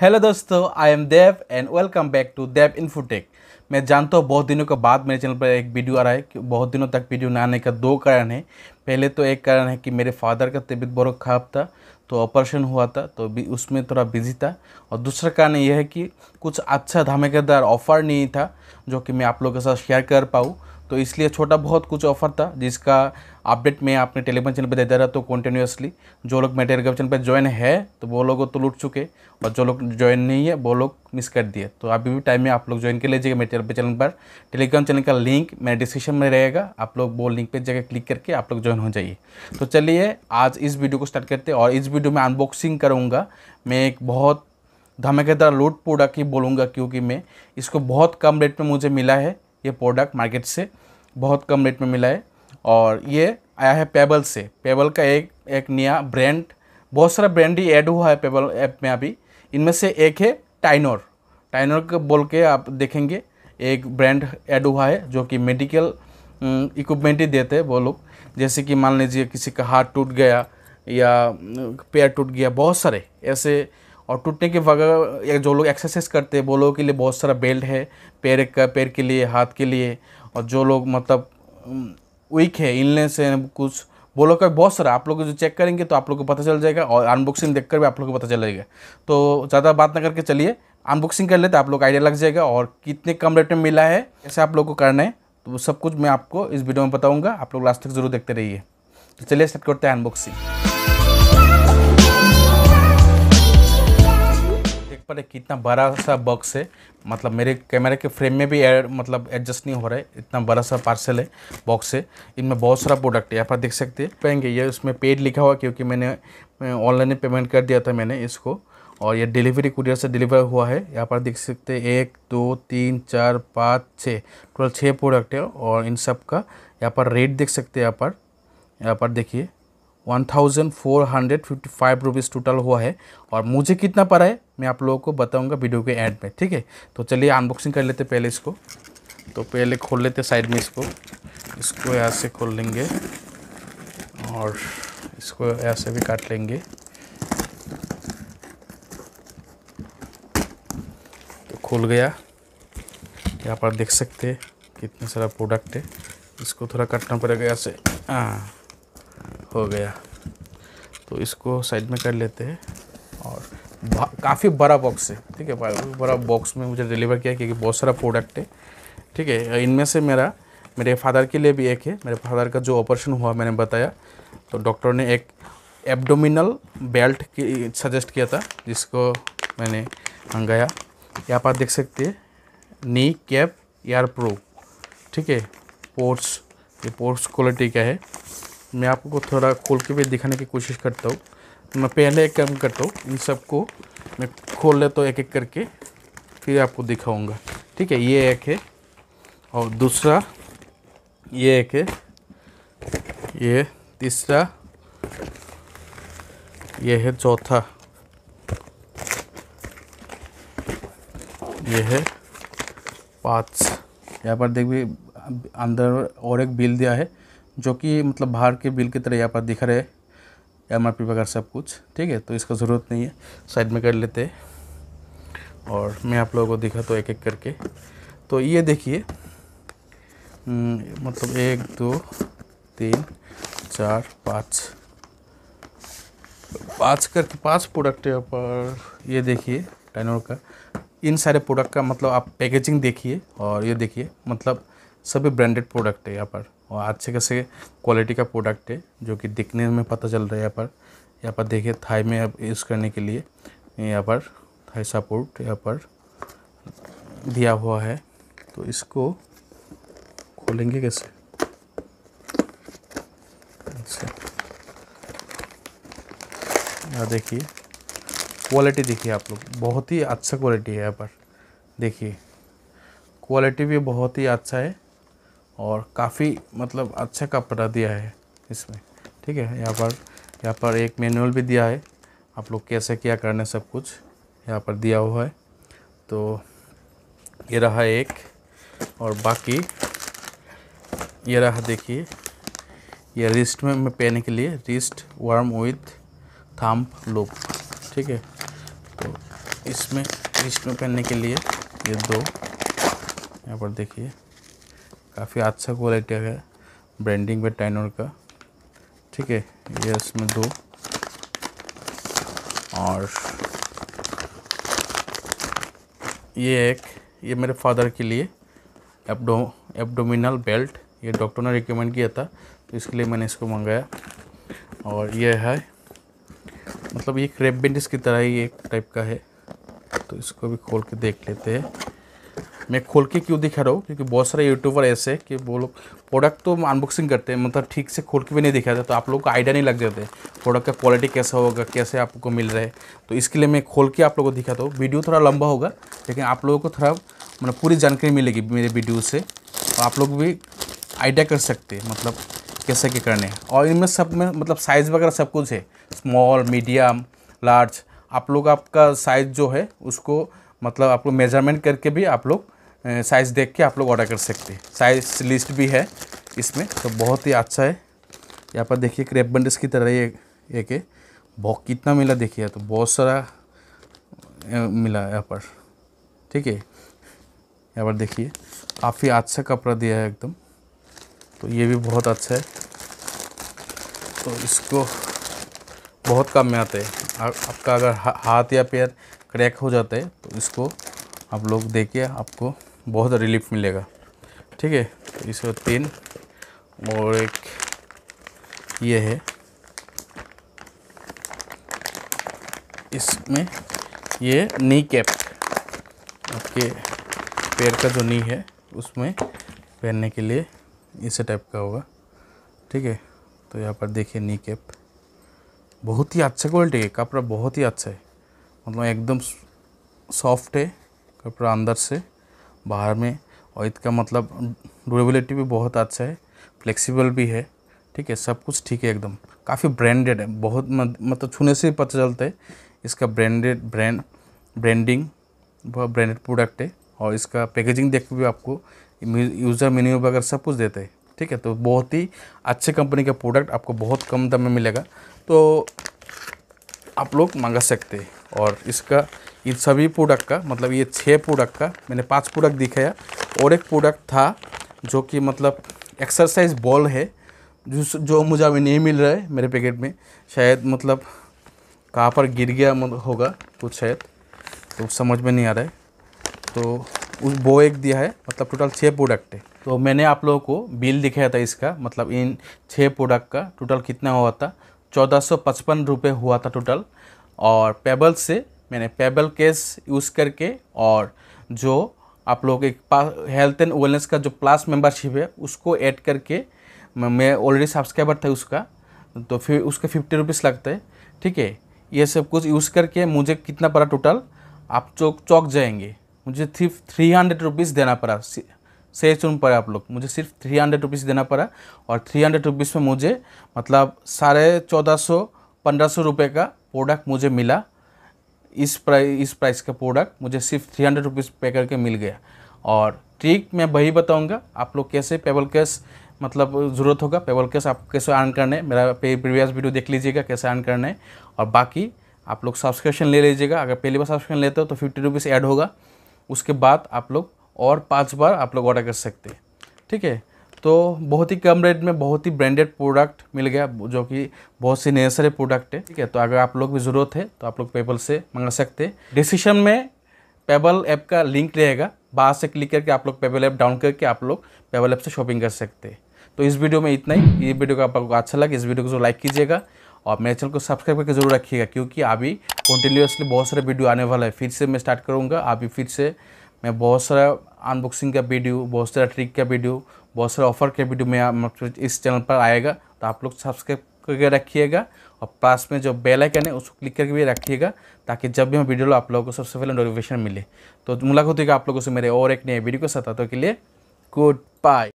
Hello दोस्तों I am Dev and welcome back to Dev infotech मैं जानता हूँ बहुत दिनों के बाद मेरे चैनल पर एक वीडियो आ रहा है कि बहुत दिनों तक वीडियो ना आने का दो कारण है पहले तो एक कारण है कि मेरे फादर का तबीयत बहुत खराब था तो ऑपरेशन हुआ था तो भी उसमें थोड़ा बिजी था और दूसरा कारण यह है कि कुछ अच्छा धमाकेदार ऑफ़र नहीं था जो कि मैं आप लोगों के साथ शेयर कर पाऊँ तो इसलिए छोटा बहुत कुछ ऑफर था जिसका अपडेट मैं आपने टेलीग्राम चैनल पर देता रहा तो कंटिन्यूसली जो लोग मेरे टेलीग्राम चैनल पर ज्वाइन है तो वो लोग तो लूट चुके और जो लोग ज्वाइन नहीं है वो लोग मिस कर दिए तो अभी भी टाइम में आप लोग ज्वाइन कर लीजिएगा मेरे चैनल पर टेलीग्राम चैनल का लिंक मेरे डिस्क्रिप्शन में रहेगा आप लोग वो लिंक पर जगह क्लिक करके आप लोग ज्वाइन हो जाइए तो चलिए आज इस वीडियो को स्टार्ट करते हैं और इस वीडियो में अनबॉक्सिंग करूँगा मैं एक बहुत धमाकेदार लूट पोडा ही बोलूँगा क्योंकि मैं इसको बहुत कम रेट में मुझे मिला है ये प्रोडक्ट मार्केट से बहुत कम रेट में मिला है और ये आया है पेबल से पेबल का एक एक नया ब्रांड बहुत सारा ब्रांड ही ऐड हुआ है पेबल ऐप में अभी इनमें से एक है टाइनोर टाइनोर को बोल के आप देखेंगे एक ब्रांड ऐड हुआ है जो कि मेडिकल इक्विपमेंट ही देते हैं वो लोग जैसे कि मान लीजिए किसी का हाथ टूट गया या पैर टूट गया बहुत सारे ऐसे और टूटने के वगैरह जो लोग एक्सरसाइज करते हैं वो लोगों के लिए बहुत सारा बेल्ट है पैर का पैर के लिए हाथ के लिए और जो लोग मतलब वीक है इलनेस है कुछ वो लोग का बहुत सारा आप लोग जो चेक करेंगे तो आप लोग को पता चल जाएगा और अनबॉक्सिंग कर भी आप लोग को पता चलेगा तो ज़्यादा बात ना करके चलिए अनबॉक्सिंग कर लेते आप लोग आइडिया लग जाएगा और कितने कम रेट में मिला है कैसे आप लोग को करना है तो सब कुछ मैं आपको इस वीडियो में बताऊँगा आप लोग लास्ट तक जरूर देखते रहिए तो चलिए स्टार्ट करते हैं अनबॉक्सिंग पर एक इतना बड़ा सा बॉक्स है मतलब मेरे कैमरे के फ्रेम में भी एड मतलब एडजस्ट नहीं हो रहा है इतना बड़ा सा पार्सल है बॉक्स है इनमें बहुत सारा प्रोडक्ट है यहाँ पर देख सकते हैं पहेंगे ये उसमें पेड लिखा हुआ क्योंकि मैंने ऑनलाइन पेमेंट कर दिया था मैंने इसको और ये डिलीवरी कुरियर से डिलीवर हुआ है यहाँ पर देख सकते हैं एक दो तीन चार पाँच छः टोटल छः प्रोडक्ट है और इन सब का यहाँ पर रेट देख सकते हैं यहाँ पर यहाँ पर देखिए one thousand four hundred fifty five rupees total हुआ है और मुझे कितना पड़ा है मैं आप लोगों को बताऊंगा वीडियो के एंड में ठीक है तो चलिए अनबॉक्सिंग कर लेते पहले इसको तो पहले खोल लेते साइड में इसको इसको यहाँ से खोल लेंगे और इसको यहाँ से भी काट लेंगे तो खोल गया यहाँ पर देख सकते हैं कितने सारा प्रोडक्ट है इसको थोड़ा काटना पड़ेगा यहाँ से हाँ हो गया तो इसको साइड में कर लेते हैं काफ़ी बड़ा बॉक्स है ठीक है बड़ा बॉक्स में मुझे डिलीवर किया क्योंकि बहुत सारा प्रोडक्ट है ठीक है इनमें से मेरा मेरे फादर के लिए भी एक है मेरे फादर का जो ऑपरेशन हुआ मैंने बताया तो डॉक्टर ने एक एब्डोमिनल बेल्ट की सजेस्ट किया था जिसको मैंने मंगाया यहाँ पर देख सकते हैं नी कैप एयर प्रो ठीक है पोर्ट्स ये पोर्ट्स क्वालिटी का है मैं आपको थोड़ा खोल के भी दिखाने की कोशिश करता हूँ मैं पहले एक कम करता हूँ इन सबको मैं खोल लेता तो हूँ एक एक करके फिर आपको दिखाऊंगा ठीक है ये एक है और दूसरा ये एक है ये तीसरा ये है चौथा ये है पाँच यहाँ पर देखिए अंदर और एक बिल दिया है जो कि मतलब बाहर के बिल की तरह यहाँ पर दिख रहे हैं एम आर वगैरह सब कुछ ठीक है तो इसका ज़रूरत नहीं है साइड में कर लेते हैं और मैं आप लोगों को दिखा तो एक एक करके तो ये देखिए हम्म, मतलब एक दो तीन चार पाँच पाँच करके पाँच प्रोडक्ट पर ये देखिए टाइनोर का इन सारे प्रोडक्ट का मतलब आप पैकेजिंग देखिए और ये देखिए मतलब सभी ब्रांडेड प्रोडक्ट है यहाँ पर और अच्छे खासे क्वालिटी का प्रोडक्ट है जो कि दिखने में पता चल रहा है यहाँ पर यहाँ पर देखिए थाई में अब यूज़ करने के लिए यहाँ पर थाई सपोर्ट यहाँ पर दिया हुआ है तो इसको खोलेंगे कैसे अच्छा। देखिए क्वालिटी देखिए आप लोग बहुत ही अच्छा क्वालिटी है यहाँ पर देखिए क्वालिटी भी बहुत ही अच्छा है और काफ़ी मतलब अच्छा कपड़ा दिया है इसमें ठीक है यहाँ पर यहाँ पर एक मैनुअल भी दिया है आप लोग कैसे क्या करना है सब कुछ यहाँ पर दिया हुआ है तो ये रहा एक और बाकी ये रहा देखिए ये रिस्ट में मैं पहनने के लिए wrist warm with thumb loop ठीक है तो इसमें रिस्ट में पहनने के लिए ये दो यहाँ पर देखिए काफ़ी अच्छा क्वालिटी है ब्रांडिंग पे टाइनर का ठीक है ये इसमें दो और ये एक ये मेरे फादर के लिए एपडो एपडोमिनल बेल्ट ये डॉक्टर ने रिकमेंड किया था तो इसके लिए मैंने इसको मंगाया और ये है मतलब ये क्रेप बेंडिस की तरह ही एक टाइप का है तो इसको भी खोल के देख लेते हैं मैं खोल के क्यों दिखा रहा हूँ क्योंकि बहुत सारे यूट्यूबर ऐसे कि वो लोग प्रोडक्ट तो अनबॉक्सिंग करते हैं मतलब ठीक से खोल के भी नहीं दिखाते तो आप लोगों को आइडिया नहीं लग जाते प्रोडक्ट का क्वालिटी कैसा होगा कैसे आपको मिल रहा है तो इसके लिए मैं खोल के आप लोगों को दिखाता हूँ वीडियो थोड़ा लंबा होगा लेकिन आप लोगों को थोड़ा मतलब पूरी जानकारी मिलेगी मेरे वीडियो से तो आप लोग भी आइडिया कर सकते हैं मतलब कैसे के करने और इनमें सब में मतलब साइज़ वगैरह सब कुछ है स्मॉल मीडियम लार्ज आप लोग आपका साइज़ जो है उसको मतलब आप लोग मेजरमेंट करके भी आप लोग साइज़ देख के आप लोग ऑर्डर कर सकते हैं साइज़ लिस्ट भी है इसमें तो बहुत ही अच्छा है यहाँ पर देखिए क्रेप बंडस की तरह ये एक है बहुत कितना मिला देखिए तो बहुत सारा मिला यहाँ पर ठीक है यहाँ पर देखिए काफ़ी अच्छा कपड़ा दिया है एकदम तो ये भी बहुत अच्छा है तो इसको बहुत काम में आते हैं आपका अगर हाथ या पैर क्रैक हो जाता है तो इसको आप लोग देखिए आपको बहुत रिलीफ मिलेगा ठीक है तो इसको तीन और एक ये है इसमें ये नी कैप आपके पैर का जो नी है उसमें पहनने के लिए इस टाइप का होगा ठीक है तो यहाँ पर देखिए नी कैप बहुत ही अच्छा क्वालिटी है कपड़ा बहुत ही अच्छा है मतलब एकदम सॉफ्ट है कपड़ा अंदर से बाहर में और इसका मतलब ड्यूरेबिलिटी भी बहुत अच्छा है फ्लेक्सिबल भी है ठीक है सब कुछ ठीक है एकदम काफ़ी ब्रांडेड है बहुत मतलब छूने से पता चलता है इसका ब्रांडेड ब्रांड ब्रांडिंग बहुत ब्रांडेड प्रोडक्ट है और इसका पैकेजिंग देख भी आपको यूज़र मेन्यू वगैरह सब कुछ देते हैं ठीक है तो बहुत ही अच्छे कंपनी का प्रोडक्ट आपको बहुत कम दाम में मिलेगा तो आप लोग मंगा सकते हैं और इसका इन सभी प्रोडक्ट का मतलब ये छः प्रोडक्ट का मैंने पांच प्रोडक्ट दिखाया और एक प्रोडक्ट था जो कि मतलब एक्सरसाइज बॉल है जो जो मुझे अभी नहीं मिल रहा है मेरे पैकेट में शायद मतलब कहाँ पर गिर गया होगा कुछ तो शायद तो समझ में नहीं आ रहा है तो उस वो एक दिया है मतलब टोटल छः प्रोडक्ट है तो मैंने आप लोगों को बिल दिखाया था इसका मतलब इन छः प्रोडक्ट का टोटल कितना हुआ था चौदह सौ पचपन रुपये हुआ था टोटल और पेबल से मैंने पेबल केस यूज़ करके और जो आप लोग एक हेल्थ एंड वेलनेस का जो प्लस मेंबरशिप है उसको ऐड करके मैं ऑलरेडी सब्सक्राइबर था उसका तो फिर उसके फिफ्टी रुपीज़ लगते हैं ठीक है ये सब कुछ यूज़ करके मुझे कितना पड़ा टोटल आप चौक चौक जाएंगे मुझे सिर्फ थ्री हंड्रेड रुपीज़ देना पड़ा से चुन पड़ा आप लोग मुझे सिर्फ थ्री हंड्रेड रुपीज़ देना पड़ा और थ्री हंड्रेड रुपीज़ में मुझे मतलब साढ़े चौदह सौ पंद्रह सौ रुपये का प्रोडक्ट मुझे मिला इस प्राइस इस प्राइस का प्रोडक्ट मुझे सिर्फ थ्री हंड्रेड रुपीज़ पे करके मिल गया और ट्रिक मैं वही बताऊंगा आप लोग कैसे पेबल कैश मतलब ज़रूरत होगा पेबल कैश आप कैसे अर्न करने मेरा पे प्रीवियस वीडियो देख लीजिएगा कैसे अर्न करना है और बाकी आप लोग सब्सक्रिप्शन ले लीजिएगा अगर पहली बार सब्सक्रिप्शन लेते हो तो फिफ्टी रुपीज़ ऐड होगा उसके बाद आप लोग और पाँच बार आप लोग ऑर्डर कर सकते हैं ठीक है तो बहुत ही कम रेट में बहुत ही ब्रांडेड प्रोडक्ट मिल गया जो कि बहुत सी नेसरे प्रोडक्ट है ठीक है तो अगर आप लोग भी ज़रूरत है तो आप लोग पेपल से मंगा सकते हैं डिस्क्रिप्शन में पेबल ऐप का लिंक रहेगा बाहर से क्लिक करके आप लोग पेबल ऐप डाउन करके आप लोग पेबल ऐप से शॉपिंग कर सकते हैं तो इस वीडियो में इतना ही ये वीडियो का आप लोग अच्छा लगे इस वीडियो को जो लाइक कीजिएगा और मेरे चैनल को सब्सक्राइब करके जरूर रखिएगा क्योंकि अभी कंटिन्यूसली बहुत सारे वीडियो आने वाला है फिर से मैं स्टार्ट करूँगा अभी फिर से मैं बहुत सारा अनबॉक्सिंग का वीडियो बहुत सारा ट्रिक का वीडियो बहुत सारे ऑफर का वीडियो मैं मतलब इस चैनल पर आएगा तो आप लोग सब्सक्राइब करके रखिएगा और पास में जो बेल आइकन है उसको क्लिक करके भी रखिएगा ताकि जब भी हम वीडियो लो आप लोगों को सबसे पहले नोटिफिकेशन मिले तो मुलाकात होती है आप लोगों से मेरे और एक नए वीडियो के साथ के लिए गुड बाय